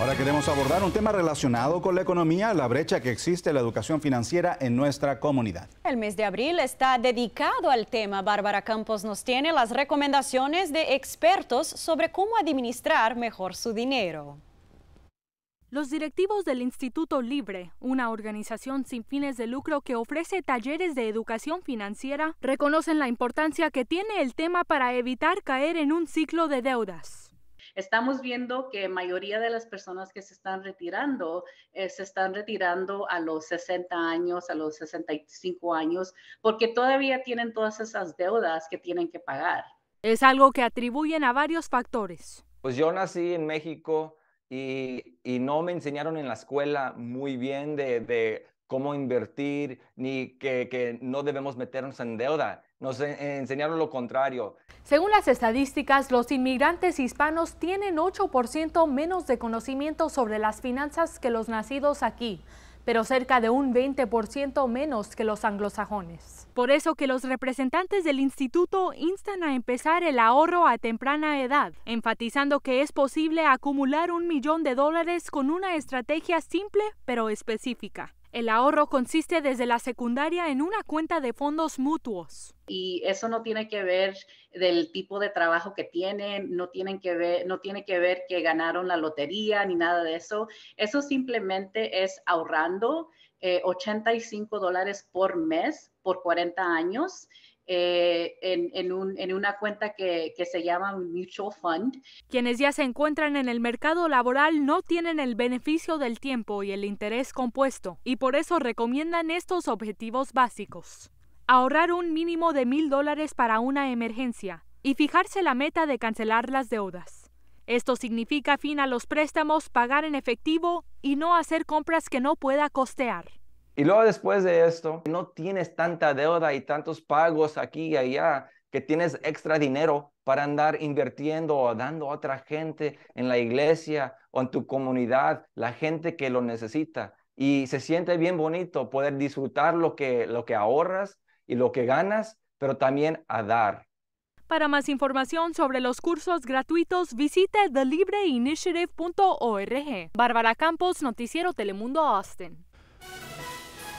Ahora queremos abordar un tema relacionado con la economía, la brecha que existe en la educación financiera en nuestra comunidad. El mes de abril está dedicado al tema. Bárbara Campos nos tiene las recomendaciones de expertos sobre cómo administrar mejor su dinero. Los directivos del Instituto Libre, una organización sin fines de lucro que ofrece talleres de educación financiera, reconocen la importancia que tiene el tema para evitar caer en un ciclo de deudas. Estamos viendo que mayoría de las personas que se están retirando eh, se están retirando a los 60 años, a los 65 años, porque todavía tienen todas esas deudas que tienen que pagar. Es algo que atribuyen a varios factores. Pues yo nací en México y, no me enseñaron en la escuela muy bien de cómo invertir, ni que, que no debemos meternos en deuda. Nos e-, enseñaron lo contrario. Según las estadísticas, los inmigrantes hispanos tienen 8% menos de conocimiento sobre las finanzas que los nacidos aquí pero cerca de un 20% menos que los anglosajones. Por eso que los representantes del instituto instan a empezar el ahorro a temprana edad, enfatizando que es posible acumular un millón de dólares con una estrategia simple pero específica. El ahorro consiste desde la secundaria en una cuenta de fondos mutuos. Y eso no tiene que ver del tipo de trabajo que tienen, no, tienen que ver, no tiene que ver que ganaron la lotería ni nada de eso. Eso simplemente es ahorrando 85 eh, dólares por mes por 40 años. Eh, en, una cuenta que, que se llama Mutual Fund. Quienes ya se encuentran en el mercado laboral no tienen el beneficio del tiempo y el interés compuesto, y por eso recomiendan estos objetivos básicos. Ahorrar un mínimo de mil dólares para una emergencia y fijarse la meta de cancelar las deudas. Esto significa fin a los préstamos, pagar en efectivo y no hacer compras que no pueda costear. Y luego después de esto, no tienes tanta deuda y tantos pagos aquí y allá, que tienes extra dinero para andar invirtiendo o dando a otra gente en la iglesia o en tu comunidad, la gente que lo necesita. Y se siente bien bonito poder disfrutar lo que, lo que ahorras y lo que ganas, pero también a dar. Para más información sobre los cursos gratuitos, visite thelibreinitiative.org. Bárbara Campos, Noticiero Telemundo Austin.